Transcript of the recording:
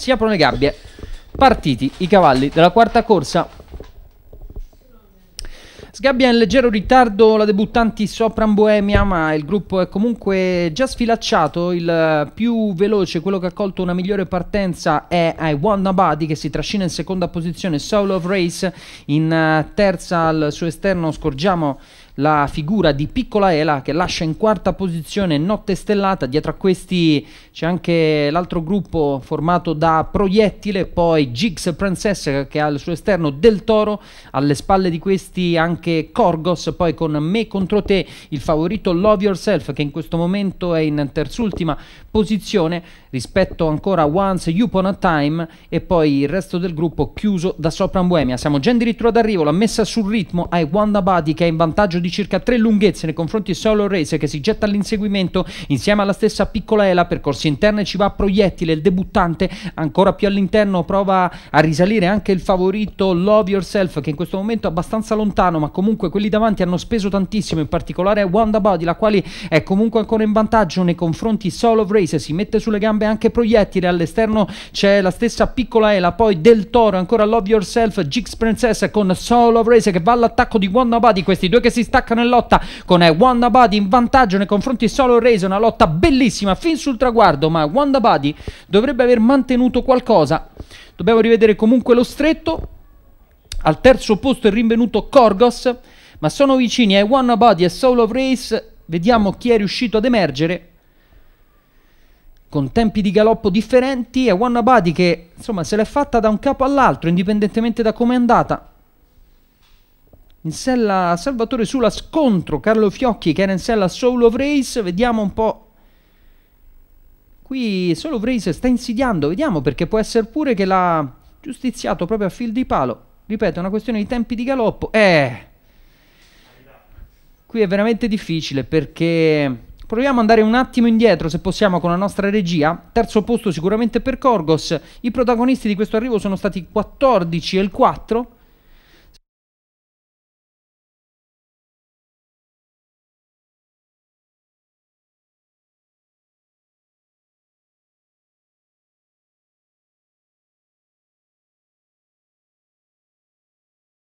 si aprono le gabbie. Partiti i cavalli della quarta corsa. Sgabbia in leggero ritardo la debuttante Sopran Bohemia, ma il gruppo è comunque già sfilacciato. Il più veloce, quello che ha colto una migliore partenza, è I Want Nobody, che si trascina in seconda posizione, Soul of Race. In eh, terza al suo esterno scorgiamo la figura di Piccola Ela che lascia in quarta posizione Notte Stellata, dietro a questi c'è anche l'altro gruppo formato da Proiettile, poi Jigs Princess che ha al suo esterno Del Toro, alle spalle di questi anche Corgos, poi con Me contro te il favorito Love Yourself che in questo momento è in terzultima posizione rispetto ancora a Once Upon a Time e poi il resto del gruppo chiuso da Sopra Bohemia. Siamo già addirittura d'arrivo, la messa sul ritmo ai Wanda Buddy che è in vantaggio di circa tre lunghezze nei confronti Solo Race che si getta all'inseguimento insieme alla stessa piccola Ela per corsi interne ci va a proiettile il debuttante ancora più all'interno prova a risalire anche il favorito Love Yourself che in questo momento è abbastanza lontano ma comunque quelli davanti hanno speso tantissimo in particolare Wanda Body la quale è comunque ancora in vantaggio nei confronti Solo Race si mette sulle gambe anche proiettile all'esterno c'è la stessa piccola Ela poi Del Toro ancora Love Yourself Jigs Princess con Solo Race che va all'attacco di Wanda Body questi due che si staccano in lotta con eh, Wanda Buddy in vantaggio nei confronti di solo Reyes, una lotta bellissima fin sul traguardo, ma Wanda Buddy dovrebbe aver mantenuto qualcosa. Dobbiamo rivedere comunque lo stretto. Al terzo posto è rinvenuto Korgos, ma sono vicini ai One Body e Soul of Race. Vediamo chi è riuscito ad emergere. Con tempi di galoppo differenti, e Wanna Body che insomma se l'è fatta da un capo all'altro, indipendentemente da come è andata in sella Salvatore Sula scontro Carlo Fiocchi che era in sella Soul of Race vediamo un po' qui Soul of Race sta insidiando vediamo perché può essere pure che l'ha giustiziato proprio a fil di palo ripeto è una questione di tempi di galoppo eh qui è veramente difficile perché proviamo ad andare un attimo indietro se possiamo con la nostra regia terzo posto sicuramente per Corgos i protagonisti di questo arrivo sono stati 14 e il 4